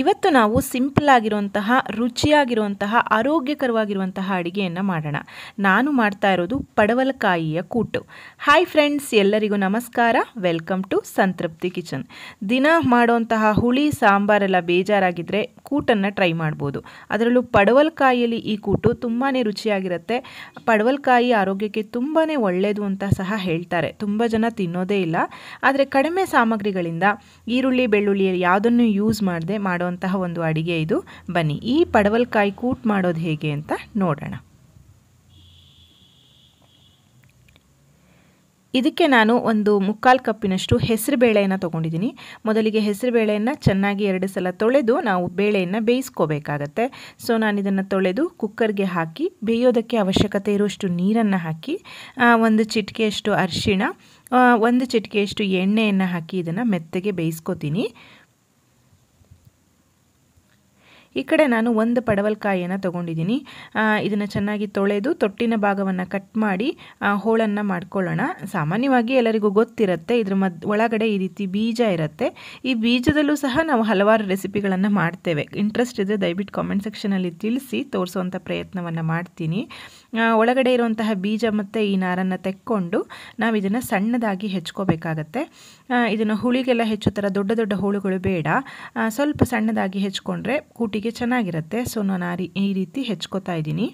ಇವತ್ತು ನಾವು ಸಿಂಪಲ್ ಆಗಿರುವಂತಹ ರುಚಿಯಾಗಿರುವಂತಹ ಆರೋಗ್ಯಕರವಾಗಿರುವಂತಹ ಅಡುಗೆಯನ್ನು ಮಾಡೋಣ ನಾನು ಮಾಡ್ತಾ ಇರೋದು ಪಡವಲಕಾಯಿಯ ಕೂಟು ಹಾಯ್ ಫ್ರೆಂಡ್ಸ್ ಎಲ್ಲರಿಗೂ ನಮಸ್ಕಾರ ವೆಲ್ಕಮ್ ಟು ಸಂತೃಪ್ತಿ ಕಿಚನ್ ದಿನ ಮಾಡೋಂತಹ ಹುಳಿ ಸಾಂಬಾರೆಲ್ಲ ಬೇಜಾರಾಗಿದ್ದರೆ ಕೂಟನ್ನು ಟ್ರೈ ಮಾಡ್ಬೋದು ಅದರಲ್ಲೂ ಪಡವಲಕಾಯಿಯಲ್ಲಿ ಈ ಕೂಟು ತುಂಬಾ ರುಚಿಯಾಗಿರುತ್ತೆ ಪಡವಲಕಾಯಿ ಆರೋಗ್ಯಕ್ಕೆ ತುಂಬಾ ಒಳ್ಳೆಯದು ಅಂತ ಸಹ ಹೇಳ್ತಾರೆ ತುಂಬ ಜನ ತಿನ್ನೋದೇ ಇಲ್ಲ ಆದರೆ ಕಡಿಮೆ ಸಾಮಗ್ರಿಗಳಿಂದ ಈರುಳ್ಳಿ ಬೆಳ್ಳುಳ್ಳಿ ಯಾವುದನ್ನು ಯೂಸ್ ಮಾಡದೆ ಮಾಡುವಂತಹ ಒಂದು ಅಡಿಗೆ ಇದು ಬನ್ನಿ ಈ ಪಡವಲ್ಕಾಯಿ ಕೂಟ್ ಮಾಡೋದು ಹೇಗೆ ಅಂತ ನೋಡೋಣ ಇದಕ್ಕೆ ನಾನು ಒಂದು ಮುಕ್ಕಾಲು ಕಪ್ಪಿನಷ್ಟು ಹೆಸರು ಬೇಳೆಯನ್ನು ತೊಗೊಂಡಿದ್ದೀನಿ ಮೊದಲಿಗೆ ಹೆಸರು ಬೇಳೆಯನ್ನು ಚೆನ್ನಾಗಿ ಎರಡು ಸಲ ತೊಳೆದು ನಾವು ಬೇಳೆಯನ್ನು ಬೇಯಿಸ್ಕೋಬೇಕಾಗತ್ತೆ ಸೊ ನಾನು ಇದನ್ನು ತೊಳೆದು ಕುಕ್ಕರ್ಗೆ ಹಾಕಿ ಬೇಯೋದಕ್ಕೆ ಅವಶ್ಯಕತೆ ಇರುವಷ್ಟು ನೀರನ್ನು ಹಾಕಿ ಒಂದು ಚಿಟಿಕೆಯಷ್ಟು ಅರಿಶಿಣ ಒಂದು ಚಿಟಿಕೆಯಷ್ಟು ಎಣ್ಣೆಯನ್ನು ಹಾಕಿ ಇದನ್ನು ಮೆತ್ತಗೆ ಬೇಯಿಸ್ಕೋತೀನಿ ಈ ಕಡೆ ನಾನು ಒಂದು ಪಡವಲ್ಕಾಯಿಯನ್ನು ತೊಗೊಂಡಿದ್ದೀನಿ ಇದನ್ನು ಚೆನ್ನಾಗಿ ತೊಳೆದು ತೊಟ್ಟಿನ ಭಾಗವನ್ನು ಕಟ್ ಮಾಡಿ ಹೋಳನ್ನು ಮಾಡ್ಕೊಳ್ಳೋಣ ಸಾಮಾನ್ಯವಾಗಿ ಎಲ್ಲರಿಗೂ ಗೊತ್ತಿರುತ್ತೆ ಇದ್ರ ಮದ್ ಒಳಗಡೆ ಈ ರೀತಿ ಬೀಜ ಇರುತ್ತೆ ಈ ಬೀಜದಲ್ಲೂ ಸಹ ನಾವು ಹಲವಾರು ರೆಸಿಪಿಗಳನ್ನು ಮಾಡ್ತೇವೆ ಇಂಟ್ರೆಸ್ಟ್ ಇದ್ದರೆ ದಯವಿಟ್ಟು ಕಾಮೆಂಟ್ ಸೆಕ್ಷನಲ್ಲಿ ತಿಳಿಸಿ ತೋರಿಸುವಂಥ ಪ್ರಯತ್ನವನ್ನು ಮಾಡ್ತೀನಿ ಒಳಗಡೆ ಇರುವಂತಹ ಬೀಜ ಮತ್ತು ಈ ನಾರನ್ನು ತೆಕ್ಕೊಂಡು ನಾವು ಇದನ್ನು ಸಣ್ಣದಾಗಿ ಹೆಚ್ಕೋಬೇಕಾಗತ್ತೆ ಇದನ್ನು ಹುಳಿಗೆಲ್ಲ ಹೆಚ್ಚು ಥರ ದೊಡ್ಡ ದೊಡ್ಡ ಹೋಳುಗಳು ಬೇಡ ಸ್ವಲ್ಪ ಸಣ್ಣದಾಗಿ ಹೆಚ್ಕೊಂಡ್ರೆ ಕೂಟಿ ಒಟ್ಟಿಗೆ ಚೆನ್ನಾಗಿರುತ್ತೆ ಸೊ ನಾನು ಆ ಈ ರೀತಿ ಹೆಚ್ಕೋತಾ ಇದ್ದೀನಿ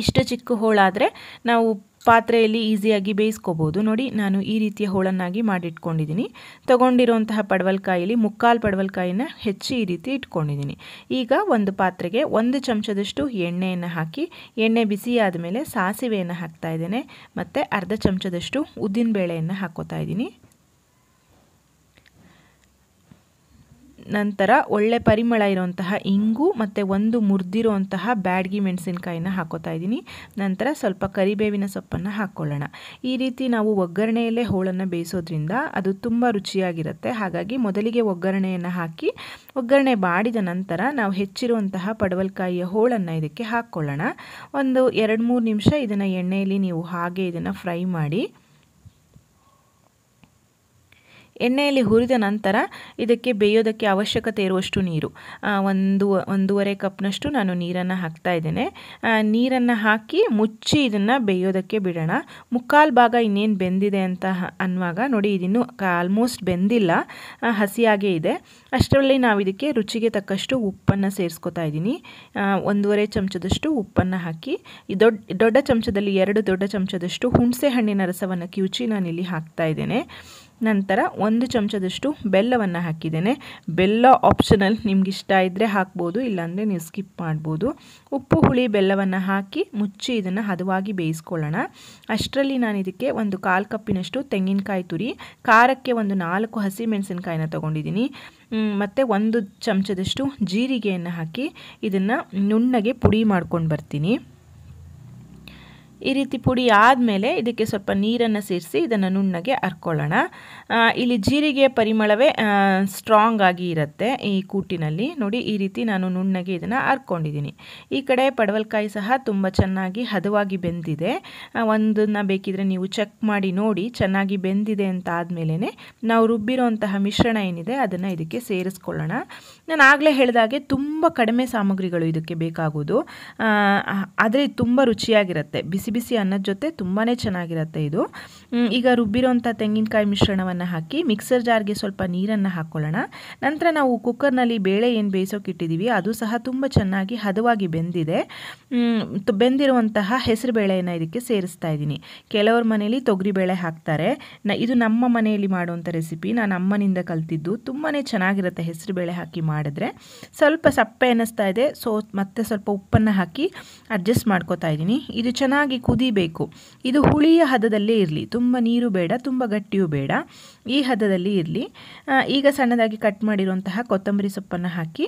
ಇಷ್ಟು ಚಿಕ್ಕ ಹೋಳಾದರೆ ನಾವು ಪಾತ್ರೆಯಲ್ಲಿ ಈಸಿಯಾಗಿ ಬೇಯಿಸ್ಕೋಬೋದು ನೋಡಿ ನಾನು ಈ ರೀತಿಯ ಹೋಳನ್ನಾಗಿ ಮಾಡಿಟ್ಕೊಂಡಿದ್ದೀನಿ ತೊಗೊಂಡಿರುವಂತಹ ಪಡವಲ್ಕಾಯಲ್ಲಿ ಮುಕ್ಕಾಲು ಪಡವಲ್ಕಾಯಿನ ಹೆಚ್ಚಿ ಈ ರೀತಿ ಇಟ್ಕೊಂಡಿದ್ದೀನಿ ಈಗ ಒಂದು ಪಾತ್ರೆಗೆ ಒಂದು ಚಮಚದಷ್ಟು ಎಣ್ಣೆಯನ್ನು ಹಾಕಿ ಎಣ್ಣೆ ಬಿಸಿ ಮೇಲೆ ಸಾಸಿವೆಯನ್ನು ಹಾಕ್ತಾ ಇದ್ದೇನೆ ಮತ್ತು ಅರ್ಧ ಚಮಚದಷ್ಟು ಉದ್ದಿನಬೇಳೆಯನ್ನು ಹಾಕೋತಾ ಇದ್ದೀನಿ ನಂತರ ಒಳ್ಳೆ ಪರಿಮಳ ಇರುವಂತಹ ಇಂಗು ಮತ್ತು ಒಂದು ಮುರಿದಿರುವಂತಹ ಬ್ಯಾಡ್ಗಿ ಮೆಣಸಿನಕಾಯಿನ ಹಾಕೋತಾ ಇದ್ದೀನಿ ನಂತರ ಸ್ವಲ್ಪ ಕರಿಬೇವಿನ ಸೊಪ್ಪನ್ನು ಹಾಕ್ಕೊಳ್ಳೋಣ ಈ ರೀತಿ ನಾವು ಒಗ್ಗರಣೆಯಲ್ಲೇ ಹೋಳನ್ನು ಬೇಯಿಸೋದ್ರಿಂದ ಅದು ತುಂಬ ರುಚಿಯಾಗಿರುತ್ತೆ ಹಾಗಾಗಿ ಮೊದಲಿಗೆ ಒಗ್ಗರಣೆಯನ್ನು ಹಾಕಿ ಒಗ್ಗರಣೆ ಬಾಡಿದ ನಂತರ ನಾವು ಹೆಚ್ಚಿರುವಂತಹ ಪಡವಲ್ಕಾಯಿಯ ಹೋಳನ್ನು ಇದಕ್ಕೆ ಹಾಕ್ಕೊಳ್ಳೋಣ ಒಂದು ಎರಡು ಮೂರು ನಿಮಿಷ ಇದನ್ನು ಎಣ್ಣೆಯಲ್ಲಿ ನೀವು ಹಾಗೆ ಇದನ್ನು ಫ್ರೈ ಮಾಡಿ ಎಣ್ಣೆಯಲ್ಲಿ ಹುರಿದ ನಂತರ ಇದಕ್ಕೆ ಬೇಯೋದಕ್ಕೆ ಅವಶ್ಯಕತೆ ಇರುವಷ್ಟು ನೀರು ಒಂದು ಒಂದೂವರೆ ಕಪ್ನಷ್ಟು ನಾನು ನೀರನ್ನು ಹಾಕ್ತಾ ಇದ್ದೇನೆ ನೀರನ್ನು ಹಾಕಿ ಮುಚ್ಚಿ ಇದನ್ನು ಬೇಯೋದಕ್ಕೆ ಬಿಡೋಣ ಮುಕ್ಕಾಲು ಭಾಗ ಇನ್ನೇನು ಬೆಂದಿದೆ ಅಂತ ಅನ್ನುವಾಗ ನೋಡಿ ಇದಿನ್ನು ಆಲ್ಮೋಸ್ಟ್ ಬೆಂದಿಲ್ಲ ಹಸಿಯಾಗೇ ಇದೆ ಅಷ್ಟರಲ್ಲಿ ನಾವು ಇದಕ್ಕೆ ರುಚಿಗೆ ತಕ್ಕಷ್ಟು ಉಪ್ಪನ್ನು ಸೇರಿಸ್ಕೊತಾ ಇದ್ದೀನಿ ಒಂದೂವರೆ ಚಮಚದಷ್ಟು ಉಪ್ಪನ್ನು ಹಾಕಿ ದೊಡ್ಡ ದೊಡ್ಡ ಚಮಚದಲ್ಲಿ ಎರಡು ದೊಡ್ಡ ಚಮಚದಷ್ಟು ಹುಣಸೆ ಹಣ್ಣಿನ ರಸವನ್ನು ಕಿವುಚಿ ನಾನಿಲ್ಲಿ ಹಾಕ್ತಾ ಇದ್ದೇನೆ ನಂತರ ಒಂದು ಚಮಚದಷ್ಟು ಬೆಲ್ಲವನ್ನು ಹಾಕಿದ್ದೇನೆ ಬೆಲ್ಲ ಆಪ್ಷನಲ್ ನಿಮ್ಗೆ ಇಷ್ಟ ಇದ್ದರೆ ಹಾಕ್ಬೋದು ಇಲ್ಲಾಂದರೆ ನೀವು ಸ್ಕಿಪ್ ಮಾಡ್ಬೋದು ಉಪ್ಪು ಹುಳಿ ಬೆಲ್ಲವನ್ನು ಹಾಕಿ ಮುಚ್ಚಿ ಇದನ್ನು ಹದವಾಗಿ ಬೇಯಿಸ್ಕೊಳ್ಳೋಣ ಅಷ್ಟರಲ್ಲಿ ನಾನು ಇದಕ್ಕೆ ಒಂದು ಕಾಲು ಕಪ್ಪಿನಷ್ಟು ತೆಂಗಿನಕಾಯಿ ತುರಿ ಖಾರಕ್ಕೆ ಒಂದು ನಾಲ್ಕು ಹಸಿ ಮೆಣಸಿನಕಾಯಿನ ತೊಗೊಂಡಿದ್ದೀನಿ ಮತ್ತು ಒಂದು ಚಮಚದಷ್ಟು ಜೀರಿಗೆಯನ್ನು ಹಾಕಿ ಇದನ್ನು ನುಣ್ಣಗೆ ಪುಡಿ ಮಾಡ್ಕೊಂಡು ಬರ್ತೀನಿ ಈ ರೀತಿ ಪುಡಿ ಆದಮೇಲೆ ಇದಕ್ಕೆ ಸ್ವಲ್ಪ ನೀರನ್ನು ಸೇರಿಸಿ ಇದನ್ನು ನುಣ್ಣಗೆ ಹರ್ಕೊಳ್ಳೋಣ ಇಲ್ಲಿ ಜೀರಿಗೆ ಪರಿಮಳವೇ ಸ್ಟ್ರಾಂಗ್ ಆಗಿ ಇರುತ್ತೆ ಈ ಕೂಟಿನಲ್ಲಿ ನೋಡಿ ಈ ರೀತಿ ನಾನು ನುಣ್ಣಗೆ ಇದನ್ನು ಹರ್ಕೊಂಡಿದ್ದೀನಿ ಈ ಕಡೆ ಪಡವಲ್ಕಾಯಿ ಸಹ ತುಂಬ ಚೆನ್ನಾಗಿ ಹದವಾಗಿ ಬೆಂದಿದೆ ಒಂದನ್ನು ಬೇಕಿದ್ರೆ ನೀವು ಚೆಕ್ ಮಾಡಿ ನೋಡಿ ಚೆನ್ನಾಗಿ ಬೆಂದಿದೆ ಅಂತ ಆದಮೇಲೆ ನಾವು ರುಬ್ಬಿರೋಂತಹ ಮಿಶ್ರಣ ಏನಿದೆ ಅದನ್ನು ಇದಕ್ಕೆ ಸೇರಿಸ್ಕೊಳ್ಳೋಣ ನಾನು ಆಗಲೇ ಹೇಳಿದಾಗೆ ತುಂಬ ಕಡಿಮೆ ಸಾಮಗ್ರಿಗಳು ಇದಕ್ಕೆ ಬೇಕಾಗೋದು ಆದರೆ ತುಂಬ ರುಚಿಯಾಗಿರುತ್ತೆ ಬಿಸಿ ಬಿಸಿ ಬಿಸಿ ಅನ್ನದ ಜೊತೆ ತುಂಬಾ ಚೆನ್ನಾಗಿರುತ್ತೆ ಇದು ಈಗ ರುಬ್ಬಿರೋಂಥ ತೆಂಗಿನಕಾಯಿ ಮಿಶ್ರಣವನ್ನು ಹಾಕಿ ಮಿಕ್ಸರ್ ಜಾರ್ಗೆ ಸ್ವಲ್ಪ ನೀರನ್ನು ಹಾಕ್ಕೊಳ್ಳೋಣ ನಂತರ ನಾವು ಕುಕ್ಕರ್ನಲ್ಲಿ ಬೇಳೆ ಏನು ಬೇಯಿಸೋಕೆ ಬೇಯಿಸೋಕ್ಕಿಟ್ಟಿದ್ದೀವಿ ಅದು ಸಹ ತುಂಬ ಚೆನ್ನಾಗಿ ಹದವಾಗಿ ಬೆಂದಿದೆ ಬೆಂದಿರುವಂತಹ ಹೆಸರು ಬೇಳೆಯನ್ನು ಇದಕ್ಕೆ ಸೇರಿಸ್ತಾ ಇದ್ದೀನಿ ಕೆಲವ್ರ ಮನೇಲಿ ತೊಗರಿಬೇಳೆ ಹಾಕ್ತಾರೆ ಇದು ನಮ್ಮ ಮನೆಯಲ್ಲಿ ಮಾಡುವಂಥ ರೆಸಿಪಿ ನಾನು ಅಮ್ಮನಿಂದ ಕಲ್ತಿದ್ದು ತುಂಬಾ ಚೆನ್ನಾಗಿರುತ್ತೆ ಹೆಸರು ಬೇಳೆ ಹಾಕಿ ಮಾಡಿದ್ರೆ ಸ್ವಲ್ಪ ಸಪ್ಪೆ ಅನ್ನಿಸ್ತಾ ಇದೆ ಸೊ ಮತ್ತೆ ಸ್ವಲ್ಪ ಉಪ್ಪನ್ನು ಹಾಕಿ ಅಡ್ಜಸ್ಟ್ ಮಾಡ್ಕೋತಾ ಇದ್ದೀನಿ ಇದು ಚೆನ್ನಾಗಿ ಚೆನ್ನಾಗಿ ಕುದಿಬೇಕು ಇದು ಹುಳಿಯ ಹದದಲ್ಲೇ ಇರಲಿ ತುಂಬ ನೀರು ಬೇಡ ತುಂಬ ಗಟ್ಟಿಯೂ ಬೇಡ ಈ ಹದದಲ್ಲಿ ಇರಲಿ ಈಗ ಸಣ್ಣದಾಗಿ ಕಟ್ ಮಾಡಿರುವಂತಹ ಕೊತ್ತಂಬರಿ ಸೊಪ್ಪನ್ನು ಹಾಕಿ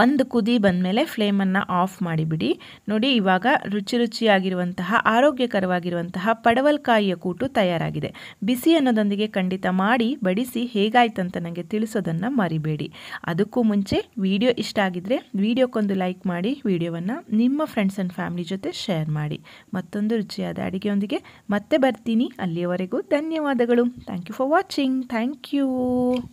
ಒಂದು ಕುದಿ ಬಂದಮೇಲೆ ಫ್ಲೇಮನ್ನು ಆಫ್ ಮಾಡಿಬಿಡಿ ನೋಡಿ ಇವಾಗ ರುಚಿ ರುಚಿಯಾಗಿರುವಂತಹ ಆರೋಗ್ಯಕರವಾಗಿರುವಂತಹ ಪಡವಲ್ಕಾಯಿಯ ಕೂಟು ತಯಾರಾಗಿದೆ ಬಿಸಿ ಅನ್ನೋದೊಂದಿಗೆ ಖಂಡಿತ ಮಾಡಿ ಬಡಿಸಿ ಹೇಗಾಯ್ತಂತ ನನಗೆ ತಿಳಿಸೋದನ್ನು ಮರಿಬೇಡಿ ಅದಕ್ಕೂ ಮುಂಚೆ ವಿಡಿಯೋ ಇಷ್ಟ ಆಗಿದ್ದರೆ ವಿಡಿಯೋಕ್ಕೊಂದು ಲೈಕ್ ಮಾಡಿ ವಿಡಿಯೋವನ್ನು ನಿಮ್ಮ ಫ್ರೆಂಡ್ಸ್ ಆ್ಯಂಡ್ ಫ್ಯಾಮಿಲಿ ಜೊತೆ ಶೇರ್ ಮಾಡಿ ಮತ್ತೊಂದು ರುಚಿಯಾದ ಅಡುಗೆಯೊಂದಿಗೆ ಮತ್ತೆ ಬರ್ತೀನಿ ಅಲ್ಲಿಯವರೆಗೂ ಧನ್ಯವಾದಗಳು thank you for watching thank you